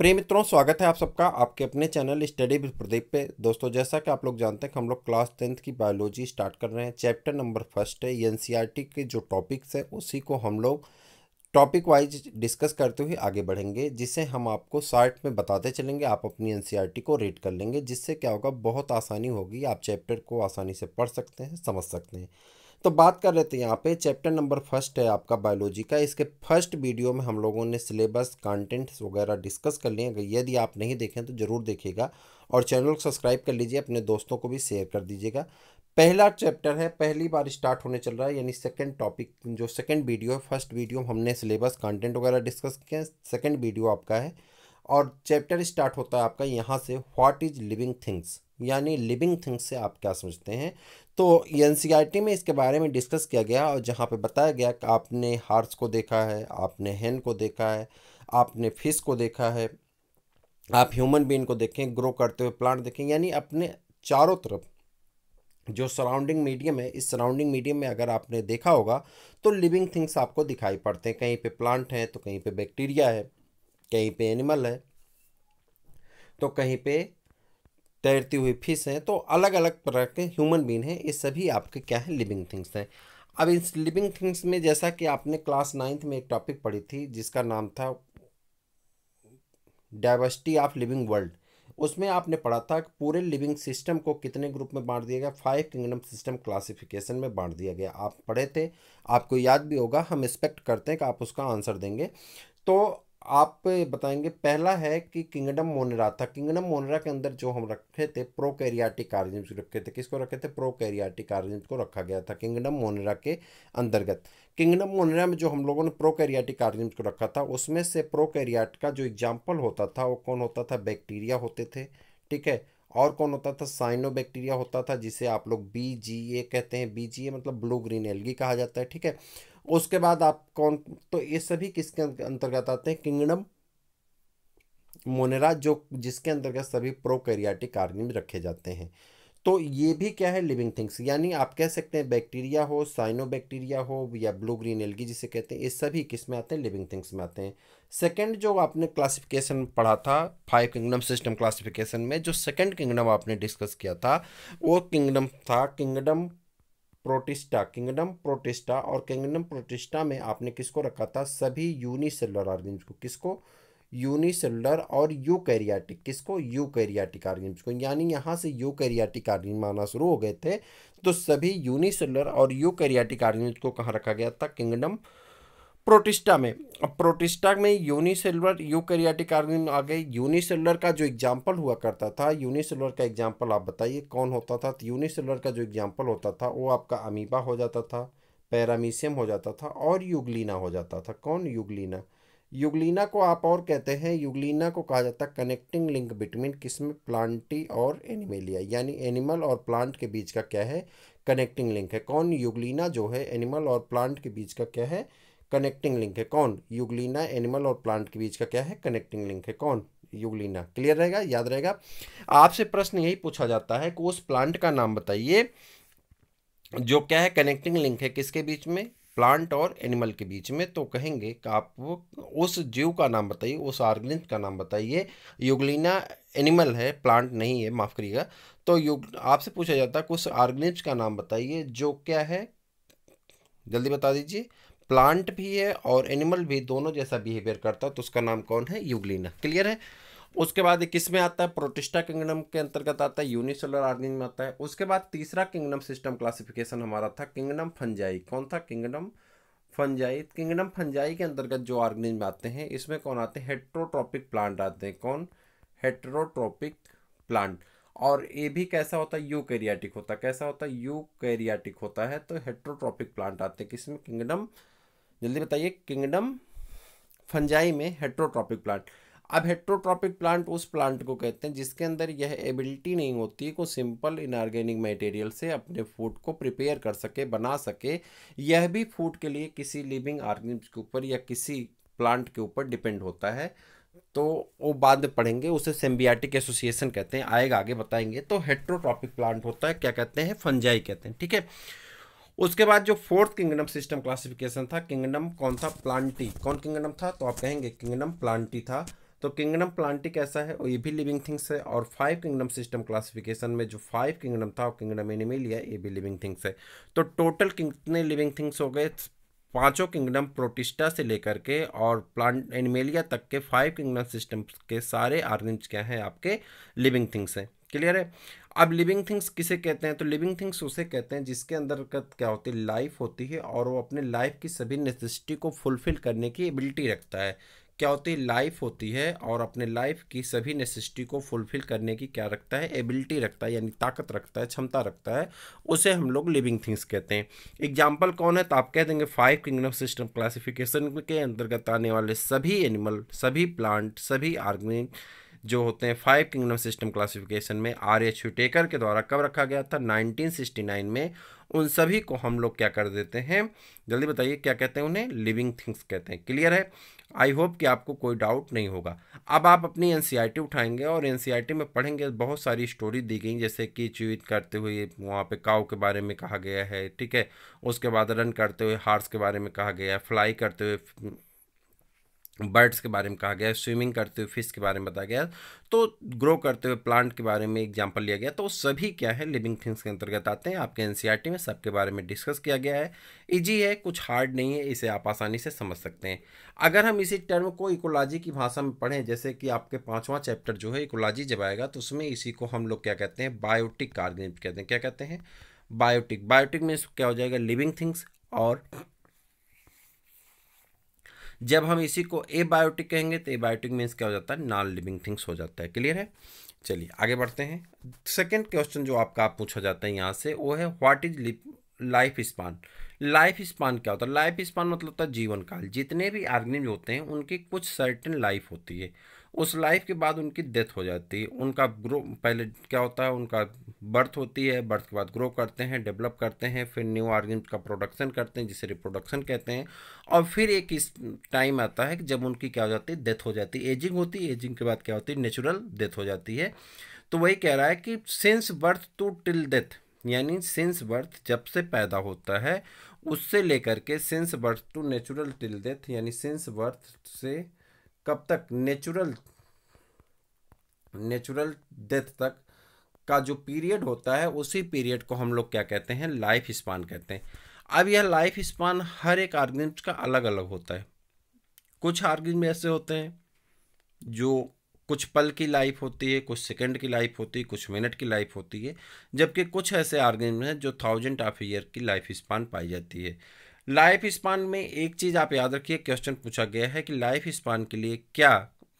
प्रिय मित्रों स्वागत है आप सबका आपके अपने चैनल स्टडी विद प्रदीप पे दोस्तों जैसा कि आप लोग जानते हैं कि हम लोग क्लास टेंथ की बायोलॉजी स्टार्ट कर रहे हैं चैप्टर नंबर फर्स्ट है एन e के जो टॉपिक्स हैं उसी को हम लोग टॉपिक वाइज डिस्कस करते हुए आगे बढ़ेंगे जिसे हम आपको शार्ट में बताते चलेंगे आप अपनी एन e को रीड कर लेंगे जिससे क्या होगा बहुत आसानी होगी आप चैप्टर को आसानी से पढ़ सकते हैं समझ सकते हैं तो बात कर लेते हैं यहाँ पे चैप्टर नंबर फर्स्ट है आपका बायोलॉजी का इसके फर्स्ट वीडियो में हम लोगों ने सिलेबस कंटेंट वगैरह डिस्कस कर लिए अगर यदि आप नहीं देखें तो ज़रूर देखिएगा और चैनल को सब्सक्राइब कर लीजिए अपने दोस्तों को भी शेयर कर दीजिएगा पहला चैप्टर है पहली बार स्टार्ट होने चल रहा है यानी सेकंड टॉपिक जो सेकंड वीडियो है फर्स्ट वीडियो हमने सिलेबस कंटेंट वगैरह डिस्कस किया सेकंड वीडियो आपका है और चैप्टर स्टार्ट होता है आपका यहाँ से व्हाट इज लिविंग थिंग्स यानी लिविंग थिंग्स से आप क्या समझते हैं तो एन e में इसके बारे में डिस्कस किया गया और जहाँ पे बताया गया कि आपने हार्स को देखा है आपने हैन को देखा है आपने फिश को देखा है आप ह्यूमन बीन को देखें ग्रो करते हुए प्लांट देखें यानी अपने चारों तरफ जो सराउंडिंग मीडियम है इस सराउंडिंग मीडियम में अगर आपने देखा होगा तो लिविंग थिंग्स आपको दिखाई पड़ते हैं कहीं पे प्लांट हैं तो कहीं पे बैक्टीरिया है कहीं पे एनिमल है तो कहीं पे तैरती हुई फिश हैं तो अलग अलग प्रकार के ह्यूमन बीन हैं ये सभी आपके क्या हैं लिविंग थिंग्स हैं अब इस लिविंग थिंग्स में जैसा कि आपने क्लास नाइन्थ में एक टॉपिक पढ़ी थी जिसका नाम था डाइवर्सिटी ऑफ लिविंग वर्ल्ड उसमें आपने पढ़ा था कि पूरे लिविंग सिस्टम को कितने ग्रुप में बांट दिया गया फाइव किंगडम सिस्टम क्लासिफिकेशन में बांट दिया गया आप पढ़े थे आपको याद भी होगा हम एक्सपेक्ट करते हैं कि आप उसका आंसर देंगे तो आप बताएंगे पहला है कि किंगडम मोनेरा था किंगडम मोनेरा के अंदर जो हम रखे थे प्रो कैरियाटिक आर्गनिम्स रखे थे किसको रखे थे प्रो कैरियाटिक आर्गनिम्स को रखा गया था किंगडम मोनेरा के अंतर्गत किंगडम मोनेरा में जो हम लोगों ने प्रो कैरियाटिक आर्गनिम्स को रखा था उसमें से प्रो कैरियाट का जो एग्जाम्पल होता था वो कौन होता था बैक्टीरिया होते थे ठीक है और कौन होता था साइनो होता था जिसे आप लोग बी जी ए कहते हैं बी जी ए मतलब ब्लू ग्रीन एलगी कहा जाता है ठीक है उसके बाद आप कौन तो ये सभी किसके अंतर्गत आते हैं किंगडम मोनेरा जो जिसके अंतर्गत सभी प्रोकैरियाटिक ऑर्गेनिज्म रखे जाते हैं तो ये भी क्या है लिविंग थिंग्स यानी आप कह सकते हैं बैक्टीरिया हो साइनो बैक्टीरिया हो या ब्लू ग्रीन एलगी जिसे कहते हैं ये सभी किस में आते हैं लिविंग थिंग्स में आते हैं सेकंड जो आपने क्लासिफिकेशन पढ़ा था फाइव किंगडम सिस्टम क्लासिफिकेशन में जो सेकंड किंगडम आपने डिस्कस किया था वो किंगडम था किंगडम प्रोटिस्टा किंगडम प्रोटिस्टा और किंगडम प्रोटिस्टा में आपने किसको रखा था सभी यूनिसेलुलर ऑर्गेनिम्स को किसको यूनिसेलुलर और यूकैरियाटिक किसको यूकैरियाटिक ऑर्गेनिम्स को यानी यहाँ से यूकैरियाटिक ऑर्गेनिम आना शुरू हो गए थे तो सभी यूनिसेलुलर और यूकैरियाटिक ऑर्गेनिम्स को कहाँ रखा गया था किंगडम प्रोटिस्टा में अब प्रोटिस्टा में यूनिसेलुलर यूकैरियोटिक ऑर्गेनिज्म आ गए यूनिसेलुलर का जो एग्जाम्पल हुआ करता था यूनिसेलुलर का एग्जाम्पल आप बताइए कौन होता था तो यूनिसेलुलर का जो एग्जाम्पल होता था वो आपका अमीबा हो जाता था पैरामीसियम हो जाता था और युगलीना हो जाता था कौन युगलीना युगलिना को आप और कहते हैं युगलिना को कहा जाता है कनेक्टिंग लिंक बिटवीन किसमें प्लांटी और एनिमेलिया यानी एनिमल और प्लांट के बीच का क्या है कनेक्टिंग लिंक है कौन युगलीना जो है एनिमल और प्लांट के बीच का क्या है कनेक्टिंग लिंक है कौन युगलीना एनिमल और प्लांट के बीच का क्या है कनेक्टिंग लिंक है कौन युगलीना क्लियर रहेगा याद रहेगा आपसे प्रश्न यही पूछा जाता है कि उस प्लांट का नाम बताइए जो क्या है कनेक्टिंग लिंक है किसके बीच में प्लांट और एनिमल के बीच में तो कहेंगे कि आप उस जीव का नाम बताइए उस ऑर्गेनिज का नाम बताइए युगलीना एनिमल है प्लांट नहीं है माफ़ करिएगा तो युग आपसे पूछा जाता है कि उस ऑर्गेनिज्म का नाम बताइए जो क्या है जल्दी बता दीजिए प्लांट भी है और एनिमल भी दोनों जैसा बिहेवियर करता है तो उसका नाम कौन है यूग्लिना क्लियर है उसके बाद किस में आता है प्रोटिस्टा किंगडम के अंतर्गत आता है यूनिसोलर आर्गिन में आता है उसके बाद तीसरा किंगडम सिस्टम क्लासिफिकेशन हमारा था किंगडम फंजाई कौन था किंगडम फंजाई किंगडम फंजाई के अंतर्गत जो ऑर्गेनिज में आते हैं इसमें कौन आते हैं हेट्रोट्रॉपिक प्लांट आते हैं कौन हेट्रोट्रॉपिक प्लांट और ये भी कैसा होता है यूकैरियाटिक होता है कैसा होता है यूकैरियाटिक होता है तो हेट्रोट्रॉपिक प्लांट आते हैं किसमें किंगडम जल्दी बताइए किंगडम फंजाई में हेट्रोट्रॉपिक प्लांट अब हेट्रोट्रॉपिक प्लांट उस प्लांट को कहते हैं जिसके अंदर यह एबिलिटी नहीं होती है को सिंपल इनऑर्गेनिक मटेरियल से अपने फूड को प्रिपेयर कर सके बना सके यह भी फूड के लिए किसी लिविंग ऑर्गेनिज्म के ऊपर या किसी प्लांट के ऊपर डिपेंड होता है तो वो बाद में पढ़ेंगे उसे सेम्बियाटिक एसोसिएशन कहते हैं आएगा आगे बताएंगे तो हेट्रोट्रॉपिक प्लांट होता है क्या कहते हैं फंजाई कहते हैं ठीक है उसके बाद जो फोर्थ किंगडम सिस्टम क्लासिफिकेशन था किंगडम कौन था प्लांटी कौन किंगडम था तो आप कहेंगे किंगडम प्लांटी था तो किंगडम प्लांटी कैसा है और ये भी लिविंग थिंग्स है और फाइव किंगडम सिस्टम क्लासिफिकेशन में जो फाइव किंगडम था किंगडम एनिमल या ये भी लिविंग थिंग्स है तो टोटल कितने लिविंग थिंग्स हो गए पांचों किंगडम प्रोटिस्टा से लेकर के और प्लांट एनिमेलिया तक के फाइव किंगडम सिस्टम के सारे आर्गेंज क्या हैं आपके लिविंग थिंग्स हैं क्लियर है अब लिविंग थिंग्स किसे कहते हैं तो लिविंग थिंग्स उसे कहते हैं जिसके अंदर क्या होती है लाइफ होती है और वो अपने लाइफ की सभी नेसेसिटी को फुलफिल करने की एबिलिटी रखता है क्या होती है लाइफ होती है और अपने लाइफ की सभी नेसेसिटी को फुलफिल करने की क्या रखता है एबिलिटी रखता है यानी ताकत रखता है क्षमता रखता है उसे हम लोग लिविंग थिंग्स कहते हैं एग्जाम्पल कौन है तो आप कह देंगे फाइव किंगडम सिस्टम क्लासिफिकेशन के अंतर्गत आने वाले सभी एनिमल सभी प्लांट सभी आर्गेनिक जो होते हैं फाइव किंगडम सिस्टम क्लासिफिकेशन में आर एच हुटेकर के द्वारा कब रखा गया था 1969 में उन सभी को हम लोग क्या कर देते हैं जल्दी बताइए क्या कहते हैं उन्हें लिविंग थिंग्स कहते हैं क्लियर है आई होप कि आपको कोई डाउट नहीं होगा अब आप अपनी एन उठाएंगे और एन में पढ़ेंगे बहुत सारी स्टोरी दी गई जैसे कि चुईत करते हुए वहाँ पे काव के बारे में कहा गया है ठीक है उसके बाद रन करते हुए हार्स के बारे में कहा गया है फ्लाई करते हुए बर्ड्स के बारे में कहा गया स्विमिंग करते हुए फिश के बारे में बताया गया तो ग्रो करते हुए प्लांट के बारे में एग्जाम्पल लिया गया तो सभी क्या है लिविंग थिंग्स के अंतर्गत आते हैं आपके एन में सबके बारे में डिस्कस किया गया है ईजी है कुछ हार्ड नहीं है इसे आप आसानी से समझ सकते हैं अगर हम इसी टर्म को इकोलॉजी की भाषा में पढ़ें जैसे कि आपके पाँचवा चैप्टर जो है इकोलॉजी जब आएगा तो उसमें इसी को हम लोग क्या कहते हैं बायोटिक ऑर्गेनिज्म कहते हैं क्या कहते हैं बायोटिक बायोटिक में क्या हो जाएगा लिविंग थिंग्स और जब हम इसी को ए बायोटिक कहेंगे तो ए बायोटिक मीन्स क्या हो जाता है नॉन लिविंग थिंग्स हो जाता है क्लियर है चलिए आगे बढ़ते हैं सेकेंड क्वेश्चन जो आपका पूछा जाता है यहाँ से वो है what is life span life span क्या होता है लाइफ स्पान मतलब होता है जीवन काल जितने भी ऑर्गेनिज होते हैं उनकी कुछ सर्टेन लाइफ होती है उस लाइफ के बाद उनकी डेथ हो जाती है उनका ग्रो पहले क्या होता है उनका बर्थ होती है बर्थ के बाद ग्रो करते हैं डेवलप करते हैं फिर न्यू ऑर्गेन का प्रोडक्शन करते हैं जिसे रिप्रोडक्शन कहते हैं और फिर एक इस टाइम आता है कि जब उनकी क्या हो जाती है डेथ हो जाती है एजिंग होती है एजिंग के बाद क्या होती है नेचुरल डेथ हो जाती है तो वही कह रहा है कि since birth to till death यानी सिंस बर्थ जब से पैदा होता है उससे लेकर के since birth to natural till death यानी सिंस बर्थ से कब तक नेचुरल नेचुरल डेथ तक का जो पीरियड होता है उसी पीरियड को हम लोग क्या कहते हैं लाइफ स्पान कहते हैं अब यह लाइफ स्पान हर एक ऑर्गेनिज्म का अलग अलग होता है कुछ ऑर्गेनिज्म ऐसे होते हैं जो कुछ पल की लाइफ होती है कुछ सेकंड की लाइफ होती है कुछ मिनट की लाइफ होती है जबकि कुछ ऐसे ऑर्गेनिज्म हैं जो थाउजेंड ऑफ ईयर की लाइफ स्पान पाई जाती है लाइफ स्पान में एक चीज़ आप याद रखिए क्वेश्चन पूछा गया है कि लाइफ स्पान के लिए क्या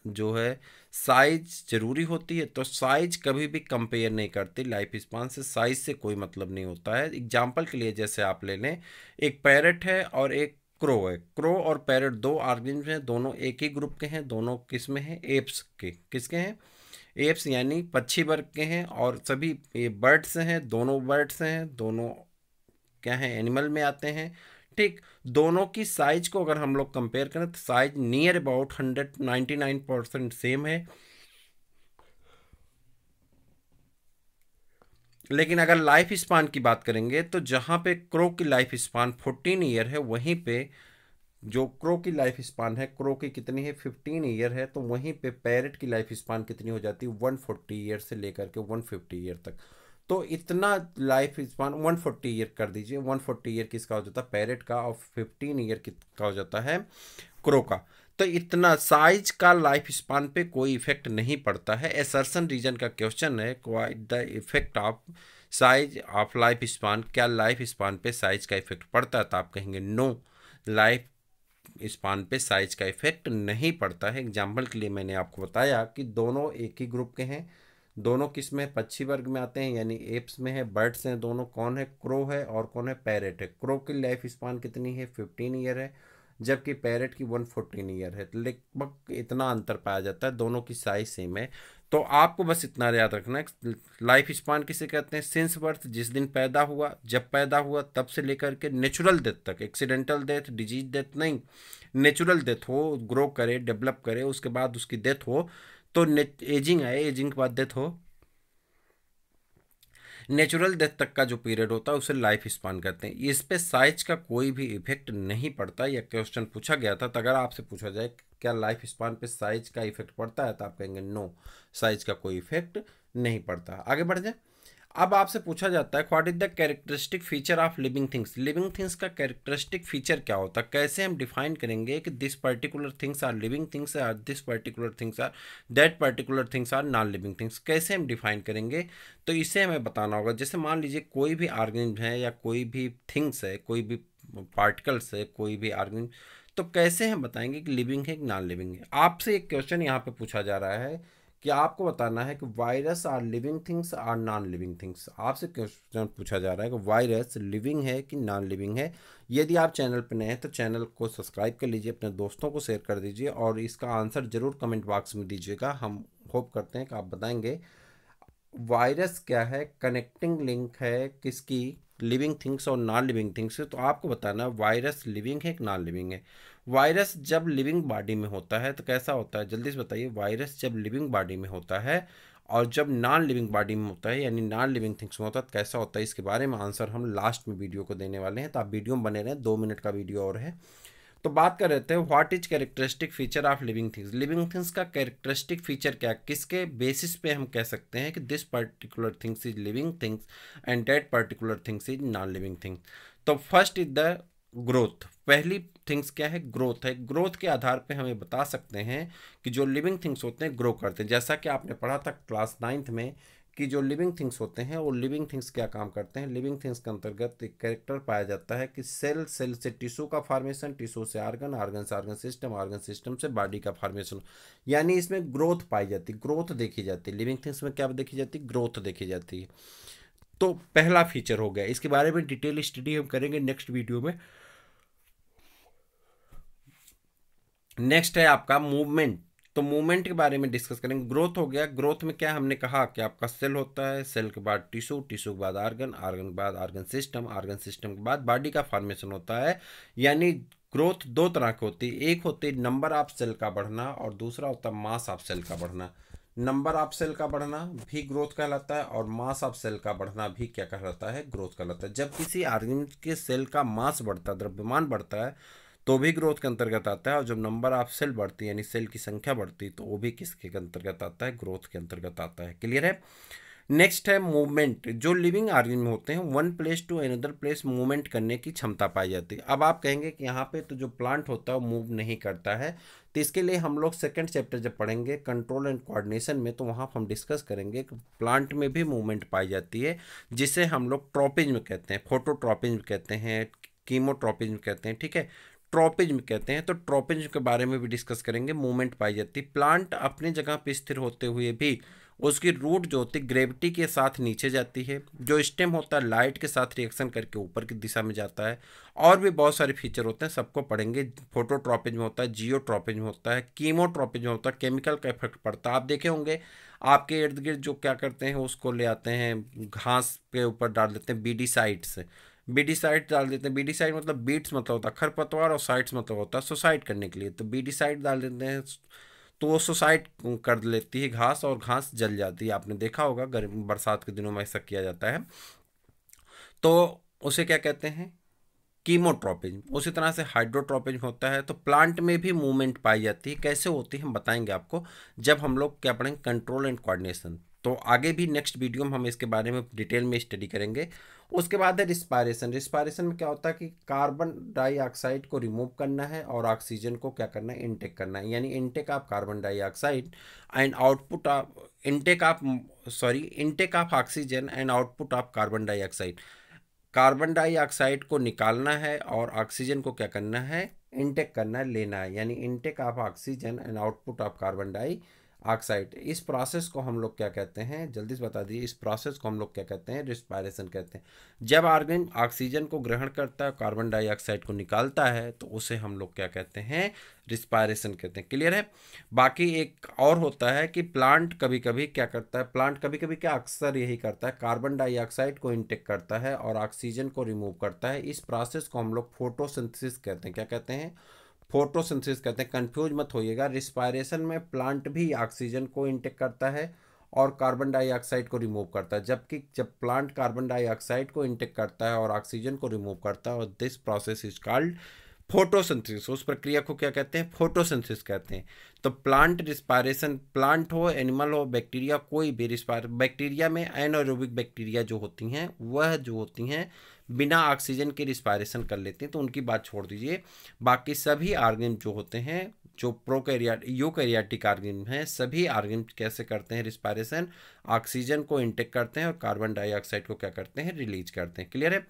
जो है साइज जरूरी होती है तो साइज कभी भी कंपेयर नहीं करती लाइफ स्पान से साइज से कोई मतलब नहीं होता है एग्जाम्पल के लिए जैसे आप ले लें एक पैरट है और एक क्रो है क्रो और पैरट दो ऑर्गेनिज्म हैं दोनों एक ही ग्रुप के हैं दोनों किस में हैं एप्स के किसके हैं एप्स यानी पक्षी वर्ग के हैं और सभी ये बर्ड्स हैं दोनों बर्ड्स हैं दोनों क्या हैं एनिमल में आते हैं ठीक दोनों की साइज को अगर हम लोग कंपेयर करें तो size near about hundred ninety nine percent same है लेकिन अगर लाइफ स्पान की बात करेंगे तो जहां पे क्रो की लाइफ स्पान फोर्टीन ईयर है वहीं पे जो क्रो की लाइफ स्पान है क्रो की कितनी है फिफ्टीन ईयर है तो वहीं पे पैरेट की लाइफ स्पान कितनी हो जाती है वन फोर्टी ईयर से लेकर के वन फिफ्टी ईयर तक तो इतना life span one forty year कर दीजिए वन फोर्टी ईयर किसका हो जाता है पैरेट का और फिफ्टीन ईयर किसका हो जाता है क्रो का तो इतना साइज का लाइफ स्पान पे कोई इफेक्ट नहीं पड़ता है एसर्सन रीजन का क्वेश्चन है quite the effect of size of life span क्या लाइफ स्पान पे साइज का इफेक्ट पड़ता है तो आप कहेंगे नो लाइफ स्पान पे साइज का इफेक्ट नहीं पड़ता है एग्जाम्पल के लिए मैंने आपको बताया कि दोनों एक ही ग्रुप के हैं दोनों किस में पक्षी वर्ग में आते हैं यानी एप्स में है बर्ड्स हैं दोनों कौन है क्रो है और कौन है पैरेट है क्रो की लाइफ स्पान कितनी है फिफ्टीन ईयर है जबकि पैरेट की वन फोर्टीन ईयर है लगभग इतना अंतर पाया जाता है दोनों की साइज सेम है तो आपको बस इतना याद रखना है लाइफ स्पान किसे कहते हैं सिंस बर्थ जिस दिन पैदा हुआ जब पैदा हुआ तब से लेकर के नेचुरल डेथ तक एक्सीडेंटल डेथ डिजीज डेथ नहीं नेचुरल डेथ हो ग्रो करे डेवलप करे उसके बाद उसकी डेथ हो तो एजिंग आए एजिंग के बाद डेथ हो नेचुरल डेथ तक का जो पीरियड होता है उसे लाइफ स्पान कहते हैं इस पे साइज का कोई भी इफेक्ट नहीं पड़ता या क्वेश्चन पूछा गया था तो अगर आपसे पूछा जाए क्या लाइफ स्पान पे साइज का इफेक्ट पड़ता है तो आप कहेंगे नो साइज का कोई इफेक्ट नहीं पड़ता आगे बढ़ जाए अब आपसे पूछा जाता है what is the characteristic feature of living things living things का कैरेक्टरिस्टिक फीचर क्या होता है कैसे हम डिफाइन करेंगे कि this particular things are living things are this particular things are that particular things are non living things कैसे हम डिफाइन करेंगे तो इसे हमें बताना होगा जैसे मान लीजिए कोई भी ऑर्गेनिज्म है या कोई भी थिंग्स है कोई भी पार्टिकल्स है कोई भी ऑर्गेनिज्म तो कैसे हम बताएंगे कि लिविंग है कि नॉन लिविंग है आपसे एक क्वेश्चन यहाँ पर पूछा जा रहा है कि आपको बताना है कि virus are living things are non living things आपसे क्वेश्चन पूछा जा रहा है कि वायरस लिविंग है कि नॉन लिविंग है यदि आप चैनल पर नए हैं तो चैनल को सब्सक्राइब कर लीजिए अपने दोस्तों को शेयर कर दीजिए और इसका आंसर ज़रूर कमेंट बॉक्स में दीजिएगा हम होप करते हैं कि आप बताएंगे वायरस क्या है कनेक्टिंग लिंक है किसकी लिविंग थिंग्स और नॉन लिविंग थिंग्स तो आपको बताना वायरस लिविंग है कि नॉन लिविंग है वायरस जब लिविंग बॉडी में होता है तो कैसा होता है जल्दी से बताइए वायरस जब लिविंग बॉडी में होता है और जब नॉन लिविंग बॉडी में होता है यानी नॉन लिविंग थिंग्स में होता है तो कैसा होता है इसके बारे में आंसर हम लास्ट में वीडियो को देने वाले हैं तो आप वीडियो में बने रहें दो मिनट का वीडियो और है तो बात कर रहे थे what is characteristic feature of living things living things का कैरेक्टरिस्टिक फीचर क्या किसके बेसिस पे हम कह सकते हैं कि this particular things is living things and that particular things is non living things तो फर्स्ट इज द ग्रोथ पहली थिंग्स क्या है ग्रोथ है ग्रोथ के आधार पे हमें बता सकते हैं कि जो लिविंग थिंग्स होते हैं ग्रो करते हैं जैसा कि आपने पढ़ा था क्लास नाइन्थ में कि जो लिविंग थिंग्स होते हैं वो लिविंग थिंग्स क्या काम करते हैं लिविंग थिंग्स के अंतर्गत एक कैरेक्टर पाया जाता है कि सेल सेल से टिशू का फार्मेशन टिशू से आर्गन आर्गन से आर्गन सिस्टम आर्गन सिस्टम से बॉडी का फार्मेशन यानी इसमें ग्रोथ पाई जाती है ग्रोथ देखी जाती है लिविंग थिंग्स में क्या देखी जाती है ग्रोथ देखी जाती है तो पहला फीचर हो गया इसके बारे में डिटेल स्टडी हम करेंगे नेक्स्ट वीडियो में नेक्स्ट है आपका मूवमेंट तो मूवमेंट के बारे में डिस्कस करेंगे ग्रोथ हो गया ग्रोथ में क्या हमने कहा कि आपका सेल होता है सेल के बाद टिश्यू टिश्यू के बाद आर्गन आर्गन के बाद आर्गन सिस्टम आर्गन सिस्टम के बाद बॉडी का फॉर्मेशन होता है यानी ग्रोथ दो तरह की होती है एक होती है नंबर ऑफ सेल का बढ़ना और दूसरा होता है मास ऑफ सेल का बढ़ना नंबर ऑफ सेल का बढ़ना भी ग्रोथ कहलाता है और मास ऑफ सेल का बढ़ना भी क्या कहलाता है ग्रोथ कहलाता है जब किसी आर्गन के सेल का मास बढ़ता है द्रव्यमान बढ़ता है तो भी ग्रोथ के अंतर्गत आता है और जब नंबर ऑफ सेल बढ़ती है यानी सेल की संख्या बढ़ती है तो वो भी किसके अंतर्गत आता है ग्रोथ के अंतर्गत आता है क्लियर है नेक्स्ट है मूवमेंट जो लिविंग में होते हैं one place to another place movement करने की क्षमता पाई जाती है अब आप कहेंगे कि यहाँ पे तो जो प्लांट होता है वो मूव नहीं करता है तो इसके लिए हम लोग सेकंड चैप्टर जब पढ़ेंगे कंट्रोल एंड कोऑर्डिनेशन में तो वहाँ हम डिस्कस करेंगे कि प्लांट में भी मूवमेंट पाई जाती है जिसे हम लोग में कहते हैं फोटोट्रॉपिज्म कहते हैं कीमोट्रॉपिज कहते हैं ठीक है ट्रोपिज्म कहते हैं तो ट्रॉपिज के बारे में भी डिस्कस करेंगे मूवमेंट पाई जाती है प्लांट अपनी जगह पर स्थिर होते हुए भी उसकी रूट जो होती है ग्रेविटी के साथ नीचे जाती है जो स्टेम होता है लाइट के साथ रिएक्शन करके ऊपर की दिशा में जाता है और भी बहुत सारे फीचर होते हैं सबको पढ़ेंगे फोटोट्रॉपिज में होता है जियोट्रॉपिज में होता है कीमोट्रॉपिज में होता है केमिकल का इफेक्ट पड़ता है आप देखे होंगे आपके इर्द गिर्द जो क्या करते हैं उसको ले आते हैं घास के ऊपर डाल देते हैं बीडी साइट्स साइड डाल देते हैं साइड मतलब बीट्स मतलब होता है खरपतवार और साइड्स मतलब होता है सुसाइड करने के लिए तो साइड डाल देते हैं तो वो सुसाइड कर लेती है घास और घास जल जाती है आपने देखा होगा गर्म बरसात के दिनों में ऐसा किया जाता है तो उसे क्या कहते हैं कीमोट्रोपिज उसी तरह से हाइड्रोट्रोपिज होता है तो प्लांट में भी मूवमेंट पाई जाती है कैसे होती है हम बताएंगे आपको जब हम लोग क्या पढ़ेंगे कंट्रोल एंड कोऑर्डिनेशन तो आगे भी नेक्स्ट वीडियो में हम इसके बारे में डिटेल में स्टडी करेंगे उसके बाद है रिस्पायरेशन रिस्पायरेशन में क्या होता है कि कार्बन डाइऑक्साइड को रिमूव करना है और ऑक्सीजन को क्या करना है इनटेक करना है यानी intake of carbon dioxide and output of intake of sorry intake of oxygen and output of carbon dioxide carbon dioxide को निकालना है और ऑक्सीजन को क्या करना है इनटेक करना है लेना है यानी intake of oxygen and output of carbon dioxide इस प्रोसेस को हम लोग क्या कहते हैं जल्दी से बता दीजिए इस प्रोसेस को हम लोग क्या कहते हैं रिस्पायरेशन कहते हैं जब ऑर्गेन ऑक्सीजन को ग्रहण करता है कार्बन डाइऑक्साइड को निकालता है तो उसे हम लोग क्या कहते हैं रिस्पायरेशन कहते हैं क्लियर है बाकी एक और होता है कि प्लांट कभी कभी क्या करता है प्लांट कभी कभी क्या अक्सर यही करता है कार्बन डाइऑक्साइड को इंटेक करता है और ऑक्सीजन को रिमूव करता है इस प्रोसेस को हम लोग फोटोसिंथिस कहते हैं क्या कहते हैं फोटोसिंथेसिस कहते हैं कंफ्यूज मत होइएगा रिस्पायरेशन में प्लांट भी ऑक्सीजन को इंटेक करता है और कार्बन डाइऑक्साइड को रिमूव करता है जबकि जब प्लांट कार्बन डाइऑक्साइड को इंटेक करता है और ऑक्सीजन को रिमूव करता है और this process is called photosynthesis उस प्रक्रिया को क्या कहते हैं फोटोसिंथेसिस कहते हैं तो प्लांट रिस्पायरेशन प्लांट हो एनिमल हो बैक्टीरिया कोई भी रिस्पायर बैक्टीरिया में एनोरोबिक बैक्टीरिया जो होती हैं वह जो होती हैं बिना ऑक्सीजन के रिस्पायरेशन कर लेते हैं तो उनकी बात छोड़ दीजिए बाकी सभी आर्गन जो होते हैं जो प्रोकैरिया यूकैरियाटिक आर्गन हैं सभी आर्गन कैसे करते हैं रिस्पायरेशन ऑक्सीजन को इंटेक करते हैं और कार्बन डाइऑक्साइड को क्या करते हैं रिलीज करते हैं क्लियर है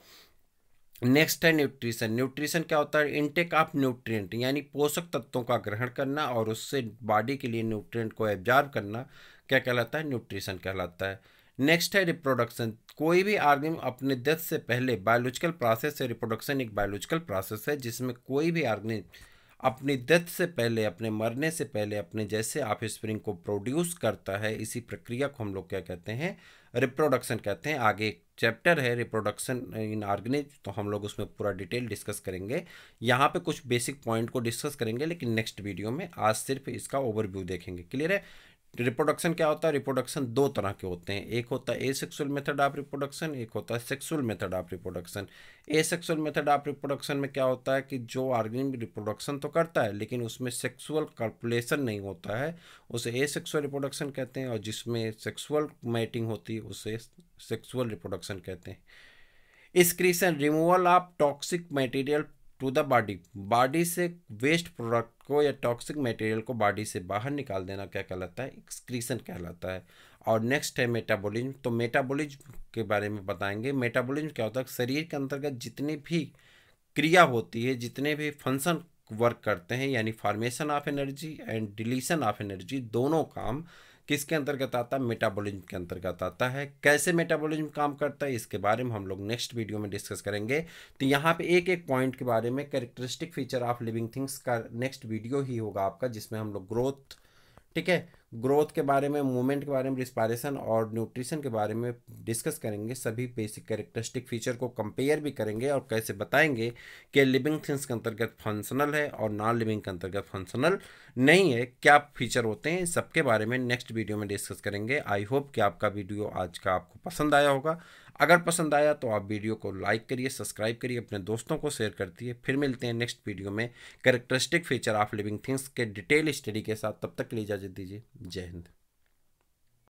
नेक्स्ट है न्यूट्रिशन न्यूट्रिशन क्या होता है इनटेक ऑफ न्यूट्रिएंट यानी पोषक तत्वों का ग्रहण करना और उससे बॉडी के लिए न्यूट्रिएंट को एब्जॉर्व करना क्या कहलाता है न्यूट्रिशन कहलाता है नेक्स्ट है रिप्रोडक्शन कोई भी आर्गेनिम अपने डेथ से पहले बायोलॉजिकल प्रोसेस है रिप्रोडक्शन एक बायोलॉजिकल प्रोसेस है जिसमें कोई भी आर्गन अपनी डेथ से पहले अपने मरने से पहले अपने जैसे ऑफ स्प्रिंग को प्रोड्यूस करता है इसी प्रक्रिया को हम लोग क्या कहते हैं रिप्रोडक्शन कहते हैं आगे एक चैप्टर है रिप्रोडक्शन इन ऑर्गेनिज तो हम लोग उसमें पूरा डिटेल डिस्कस करेंगे यहाँ पे कुछ बेसिक पॉइंट को डिस्कस करेंगे लेकिन नेक्स्ट वीडियो में आज सिर्फ इसका ओवरव्यू देखेंगे क्लियर है रिप्रोडक्शन क्या होता है रिप्रोडक्शन दो तरह के होते हैं एक होता है एसेक्सुअल मेथड ऑफ रिप्रोडक्शन एक होता है sexual method of reproduction asexual method of reproduction में क्या होता है कि जो ऑर्गेनिज्म रिप्रोडक्शन तो करता है लेकिन उसमें सेक्सुअल कॉर्पुलेशन नहीं होता है उसे एसेक्सुअल रिप्रोडक्शन कहते हैं और जिसमें सेक्सुअल मैटिंग होती है उसे सेक्सुअल रिप्रोडक्शन कहते हैं secretion removal of toxic material to the body body से वेस्ट प्रोडक्ट को या टॉक्सिक मटेरियल को बॉडी से बाहर निकाल देना क्या कहलाता है एक्सक्रीसन कहलाता है और नेक्स्ट है मेटाबॉलिज्म तो मेटाबॉलिज्म के बारे में बताएंगे मेटाबॉलिज्म क्या होता है शरीर के अंतर्गत जितनी भी क्रिया होती है जितने भी फंक्शन वर्क करते हैं यानी formation of energy and deletion of energy दोनों काम किसके अंतर्गत आता है मेटाबॉलिज्म के अंतर्गत आता है कैसे मेटाबॉलिज्म काम करता है इसके बारे में हम लोग नेक्स्ट वीडियो में डिस्कस करेंगे तो यहाँ पे एक एक पॉइंट के बारे में characteristic feature of living things का नेक्स्ट वीडियो ही होगा आपका जिसमें हम लोग ग्रोथ ठीक है ग्रोथ के बारे में मूवमेंट के बारे में रिस्पायरेशन और न्यूट्रिशन के बारे में डिस्कस करेंगे सभी बेसिक कैरेक्टरिस्टिक फीचर को कंपेयर भी करेंगे और कैसे बताएंगे कि लिविंग थिंग्स के अंतर्गत फंक्शनल है और नॉन लिविंग के अंतर्गत फंक्शनल नहीं है क्या फीचर होते हैं सबके बारे में नेक्स्ट वीडियो में डिस्कस करेंगे आई होप कि आपका वीडियो आज का आपको पसंद आया होगा अगर पसंद आया तो आप वीडियो को लाइक करिए सब्सक्राइब करिए अपने दोस्तों को शेयर करती है फिर मिलते हैं नेक्स्ट वीडियो में characteristic feature of living things के डिटेल स्टडी के साथ तब तक के लिए इजाज़त दीजिए जय हिंद